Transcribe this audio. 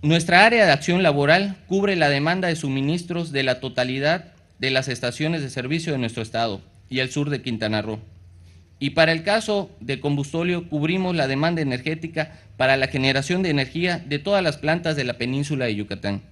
Nuestra área de acción laboral cubre la demanda de suministros de la totalidad de las estaciones de servicio de nuestro estado y el sur de Quintana Roo. Y para el caso de combustóleo, cubrimos la demanda energética para la generación de energía de todas las plantas de la península de Yucatán.